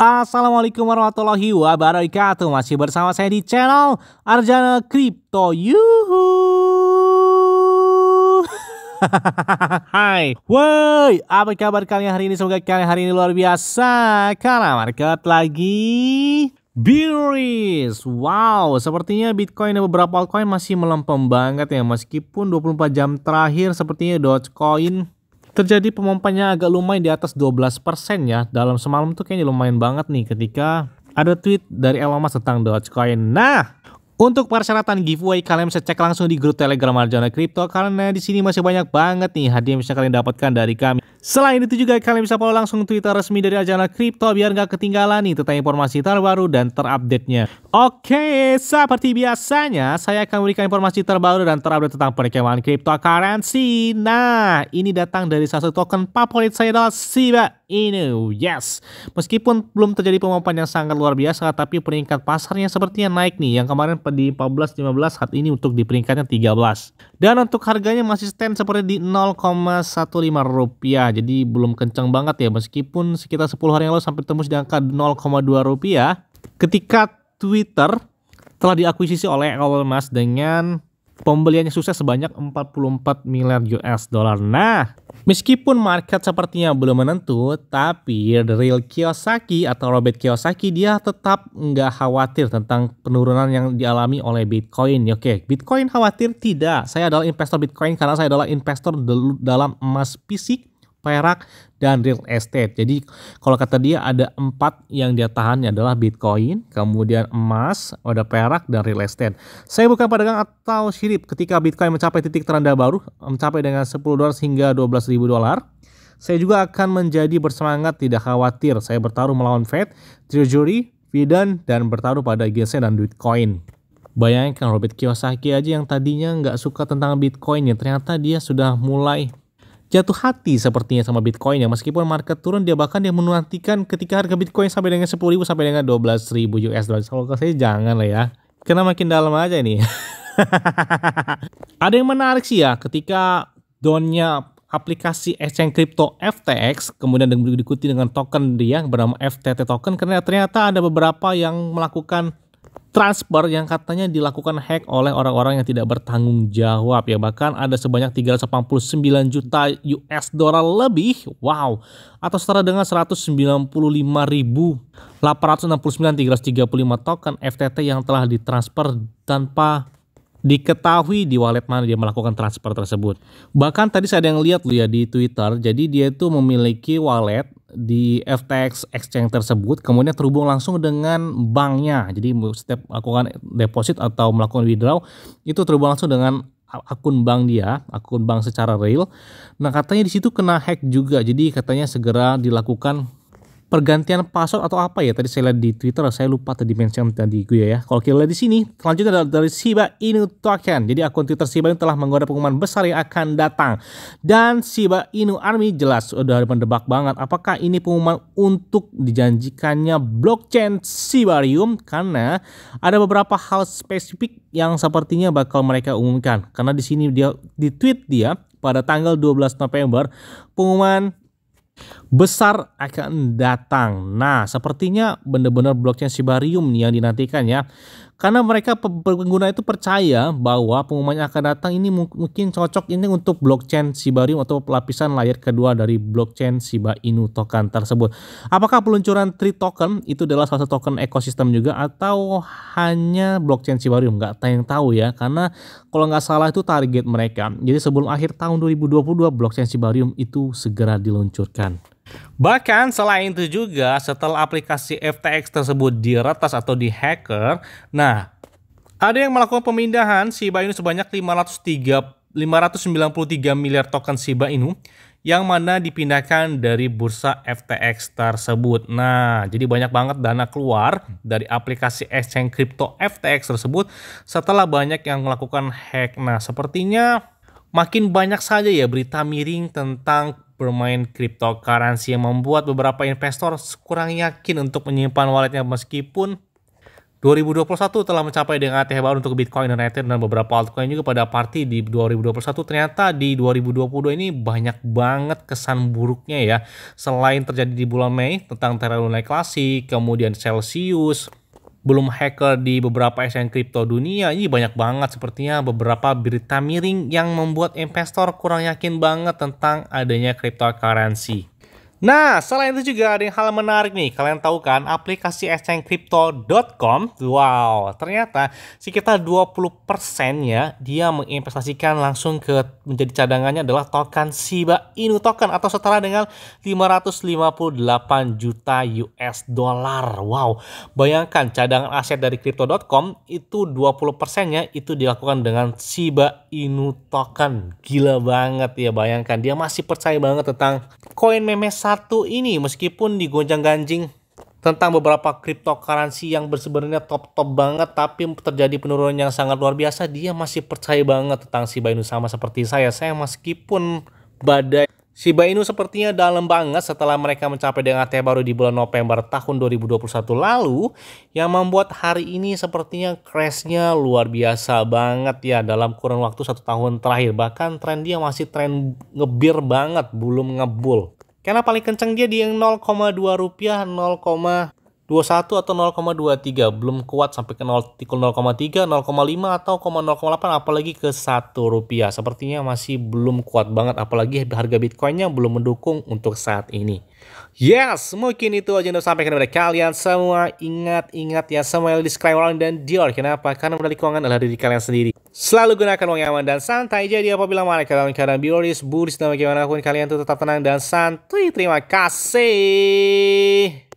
Assalamualaikum warahmatullahi wabarakatuh Masih bersama saya di channel Arjana Crypto Yuhu Hai Woi apa kabar kalian hari ini Semoga kalian hari ini luar biasa Karena market lagi Bearish. Wow, sepertinya Bitcoin dan beberapa altcoin masih melempem banget ya meskipun 24 jam terakhir sepertinya Dogecoin terjadi pemompanya agak lumayan di atas 12% ya dalam semalam tuh kayaknya lumayan banget nih ketika ada tweet dari Elon Musk tentang Dogecoin. Nah, untuk persyaratan giveaway kalian bisa cek langsung di grup Telegram Arjuna Crypto karena di sini masih banyak banget nih hadiah yang bisa kalian dapatkan dari kami. Selain itu juga kalian bisa follow langsung Twitter resmi dari Ajana crypto biar nggak ketinggalan nih tentang informasi terbaru dan terupdate-nya. Oke, seperti biasanya saya akan memberikan informasi terbaru dan terupdate tentang perkembangan cryptocurrency. Nah, ini datang dari salah satu token favorit saya adalah Shiba Inu. Yes, meskipun belum terjadi pemampuan yang sangat luar biasa, tapi peringkat pasarnya sepertinya naik nih. Yang kemarin di 14, 15, saat ini untuk di peringkatnya 13. Dan untuk harganya masih stand seperti di 0,15 rupiah jadi belum kencang banget ya meskipun sekitar 10 hari yang lalu sampai tembus di angka 0,2 rupiah ketika Twitter telah diakuisisi oleh Elon Musk dengan pembeliannya sukses sebanyak 44 miliar US dollar. Nah, meskipun market sepertinya belum menentu, tapi The Real Kiyosaki atau Robert Kiyosaki dia tetap nggak khawatir tentang penurunan yang dialami oleh Bitcoin. Ya, oke, Bitcoin khawatir tidak. Saya adalah investor Bitcoin karena saya adalah investor dalam emas fisik perak, dan real estate. Jadi kalau kata dia ada empat yang dia tahan adalah Bitcoin, kemudian emas, ada perak, dan real estate. Saya bukan pedagang atau syirip ketika Bitcoin mencapai titik terendah baru, mencapai dengan 10 dolar hingga 12 ribu dolar. Saya juga akan menjadi bersemangat, tidak khawatir. Saya bertaruh melawan Fed, Treasury, Fed dan bertaruh pada GC e dan Bitcoin. Bayangkan Robert Kiyosaki aja yang tadinya nggak suka tentang Bitcoin ya, ternyata dia sudah mulai jatuh hati sepertinya sama Bitcoin ya. Meskipun market turun dia bahkan dia menantikan ketika harga Bitcoin sampai dengan 10.000 sampai dengan 12.000 US dollar. Kalau saya jangan lah ya. Kena makin dalam aja ini. Ada yang menarik sih ya ketika donnya aplikasi exchange crypto FTX kemudian diikuti dengan token dia bernama FTT token karena ternyata ada beberapa yang melakukan transfer yang katanya dilakukan hack oleh orang-orang yang tidak bertanggung jawab ya bahkan ada sebanyak 389 juta US dollar lebih wow atau setara dengan 195.869.335 token FTT yang telah ditransfer tanpa diketahui di wallet mana dia melakukan transfer tersebut. Bahkan tadi saya ada yang lihat loh ya di Twitter, jadi dia itu memiliki wallet di FTX exchange tersebut kemudian terhubung langsung dengan banknya. Jadi setiap melakukan deposit atau melakukan withdraw itu terhubung langsung dengan akun bank dia, akun bank secara real. Nah, katanya di situ kena hack juga. Jadi katanya segera dilakukan pergantian password atau apa ya tadi saya lihat di Twitter saya lupa tadi mention tadi gue ya kalau kita lihat di sini selanjutnya adalah dari Shiba Inu token jadi akun Twitter Shiba Inu telah menggoda pengumuman besar yang akan datang dan Shiba Inu Army jelas udah mendebak banget apakah ini pengumuman untuk dijanjikannya blockchain Shibarium karena ada beberapa hal spesifik yang sepertinya bakal mereka umumkan karena di sini dia di tweet dia pada tanggal 12 November pengumuman besar akan datang. Nah, sepertinya benar-benar blockchain Sibarium yang dinantikan ya karena mereka pengguna itu percaya bahwa pengumuman yang akan datang ini mungkin cocok ini untuk blockchain Sibarium atau pelapisan layar kedua dari blockchain Shiba Inu token tersebut. Apakah peluncuran tri token itu adalah salah satu token ekosistem juga atau hanya blockchain Sibarium? Nggak yang tahu ya, karena kalau nggak salah itu target mereka. Jadi sebelum akhir tahun 2022 blockchain Sibarium itu segera diluncurkan. Bahkan selain itu juga setelah aplikasi FTX tersebut diretas atau dihacker, nah ada yang melakukan pemindahan Shiba Inu sebanyak 503, 593 miliar token Shiba Inu yang mana dipindahkan dari bursa FTX tersebut. Nah, jadi banyak banget dana keluar dari aplikasi exchange crypto FTX tersebut setelah banyak yang melakukan hack. Nah, sepertinya makin banyak saja ya berita miring tentang bermain cryptocurrency yang membuat beberapa investor kurang yakin untuk menyimpan walletnya meskipun 2021 telah mencapai dengan ATH baru untuk Bitcoin dan Ether dan beberapa altcoin juga pada party di 2021 ternyata di 2022 ini banyak banget kesan buruknya ya selain terjadi di bulan Mei tentang Terra Luna Classic kemudian Celsius belum hacker di beberapa SN kripto dunia ini banyak banget sepertinya beberapa berita miring yang membuat investor kurang yakin banget tentang adanya cryptocurrency. Nah, selain itu juga ada yang hal menarik nih. Kalian tahu kan aplikasi exchangeCrypto.com? Wow, ternyata sekitar 20% persennya dia menginvestasikan langsung ke menjadi cadangannya adalah token Shiba Inu token atau setara dengan 558 juta US dollar. Wow, bayangkan cadangan aset dari crypto.com itu 20 persennya itu dilakukan dengan Shiba Inu token. Gila banget ya, bayangkan dia masih percaya banget tentang koin memesa satu ini meskipun digonjang-ganjing tentang beberapa cryptocurrency yang sebenarnya top-top banget tapi terjadi penurunan yang sangat luar biasa dia masih percaya banget tentang Shiba Inu sama seperti saya saya meskipun badai Shiba Inu sepertinya dalam banget setelah mereka mencapai teh baru di bulan November tahun 2021 lalu yang membuat hari ini sepertinya crashnya luar biasa banget ya dalam kurun waktu satu tahun terakhir bahkan tren dia masih tren ngebir banget belum ngebul karena paling kencang dia di yang 0,2 rupiah, 0,21 atau 0,23 belum kuat sampai ke 0,3, 0,5 atau 0,08 apalagi ke 1 rupiah. Sepertinya masih belum kuat banget apalagi harga Bitcoinnya belum mendukung untuk saat ini. Yes, mungkin itu aja yang sampaikan kepada kalian semua. Ingat-ingat ya semua yang di dan Dior. Kenapa? Karena modal keuangan adalah diri kalian sendiri. Selalu gunakan uang yang aman dan santai, jadi apabila mereka dalam keadaan bioris buris, dan pun kalian tetap tenang dan santai. Terima kasih.